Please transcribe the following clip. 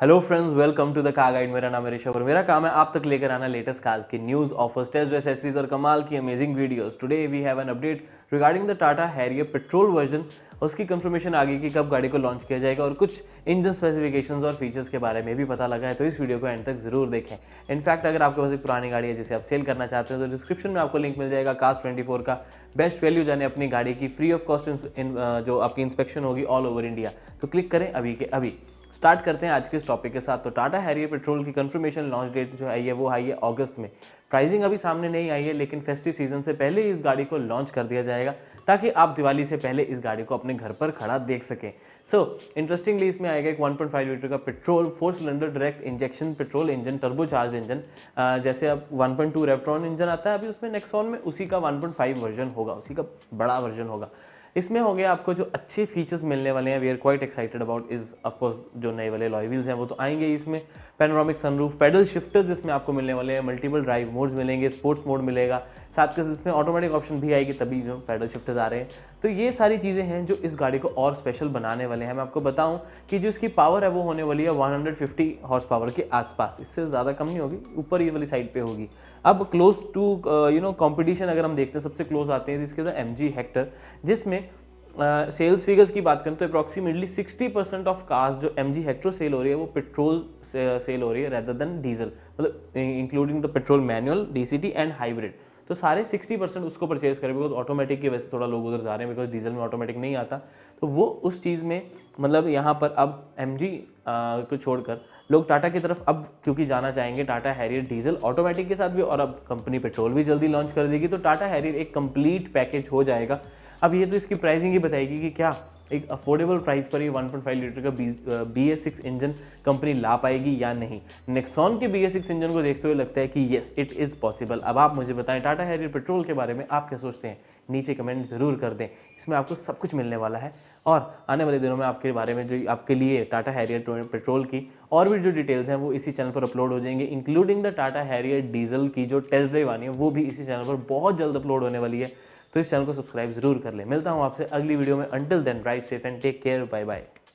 hello friends welcome to the car guide मेरा नाम है ऋषभ और मेरा काम है आप तक लेकर आना लेटेस्ट कार्स की न्यूज़ ऑफर्स टेस्ट एसेसरीज और कमाल की amazing videos today we have an update regarding the Tata Harrier petrol version उसकी कंफर्मेशन आ गई कि कब गाड़ी को लॉन्च किया जाएगा और कुछ इंजन स्पेसिफिकेशंस और फीचर्स के बारे में भी पता लगा है तो इस वीडियो को एंड तक जरूर देखें इनफैक्ट अगर आपके पास एक पुरानी गाड़ी है जिसे आप सेल करना चाहते हैं तो डिस्क्रिप्शन में आपको लिंक मिल जाएगा कास्ट ट्वेंटी का बेस्ट वैल्यू जाने अपनी गाड़ी की फ्री ऑफ कॉस्ट जो आपकी इंस्पेक्शन होगी ऑल ओवर इंडिया तो क्लिक करें अभी के अभी स्टार्ट करते हैं आज के इस टॉपिक के साथ तो टाटा हैरियर पेट्रोल की कंफर्मेशन लॉन्च डेट जो आई है वो आई है अगस्त में प्राइसिंग अभी सामने नहीं आई है लेकिन फेस्टिव सीजन से पहले ही इस गाड़ी को लॉन्च कर दिया जाएगा ताकि आप दिवाली से पहले इस गाड़ी को अपने घर पर खड़ा देख सकें सो इंटरेस्टिंगली इसमें आएगा एक 1.5 लीटर का petrol four cylinder direct injection petrol engine turbo charge engine जैसे अब 1.2 पॉइंट इंजन आता है अभी उसमें नेक्सॉन में उसी का 1.5 वर्जन होगा उसी का बड़ा वर्जन होगा इसमें हो गया आपको जो अच्छे फीचर्स मिलने वाले हैं we are quite excited about is of course जो नए वाले लॉय व्हील्स हैं वो तो आएंगे इसमें पेनोरामिक सनरूफ पैडल शिफ्टर्स इसमें आपको मिलने वाले हैं मल्टीपल ड्राइव मोड्स मिलेंगे स्पोर्ट्स मोड मिलेगा साथ के साथ इसमें ऑटोमेटिक ऑप्शन भी आएगी तभी जो पैडल शिफ्टर्स आ रहे हैं तो ये सारी चीज़ें हैं जो इस गाड़ी को और स्पेशल बनाने वाले हैं मैं आपको बताऊं कि जो इसकी पावर है वो होने वाली है 150 हॉर्स पावर के आसपास इससे ज़्यादा कम नहीं होगी ऊपर ये वाली साइड पे होगी अब close to you know competition अगर हम देखते हैं सबसे क्लोज आते हैं इसके अंदर एम जी हेक्टर जिसमें सेल्स uh, फिगर्स की बात करें तो अप्रॉक्सीमेटली 60 परसेंट ऑफ कार्स जो एम जी हेक्ट्रो सेल हो रही है वो पेट्रोल सेल हो रही है रेदर देन डीजल मतलब including the petrol manual DCT and hybrid तो सारे 60 परसेंट उसको परचेज करें बिकॉज ऑटोमेटिक की वजह से थोड़ा लोग उधर जा रहे हैं बिकॉज डीजल में ऑटोमेटिक नहीं आता तो वो उस चीज़ में मतलब यहाँ पर अब एम जी को छोड़कर लोग टाटा की तरफ अब क्योंकि जाना चाहेंगे टाटा हैरियर डीजल ऑटोमेटिक के साथ भी और अब कंपनी पेट्रोल भी जल्दी लॉन्च कर देगी तो टाटा हैरियर एक कंप्लीट पैकेज हो जाएगा अब ये तो इसकी प्राइसिंग ही बताएगी कि क्या एक अफोर्डेबल प्राइस पर ये 1.5 लीटर का B S six engine company ला पाएगी या नहीं नेक्सॉन के बी एस सिक्स इंजन को देखते हुए लगता है कि येस इट इज़ पॉसिबल अब आप मुझे बताएं टाटा हैरियर पेट्रोल के बारे में आप क्या सोचते हैं नीचे कमेंट ज़रूर कर दें इसमें आपको सब कुछ मिलने वाला है और आने वाले दिनों में आपके बारे में जो आपके लिए टाटा हैरियर पेट्रोल की और भी जो डिटेल्स हैं वो इसी चैनल पर अपलोड हो जाएंगे including the Tata Harrier diesel की जो टेस्ट ड्राइव आनी है वो भी इसी चैनल पर बहुत जल्द अपलोड होने वाली है तो इस चैनल को सब्सक्राइब जरूर कर ले मिलता हूँ आपसे अगली वीडियो में until then drive safe and take care bye bye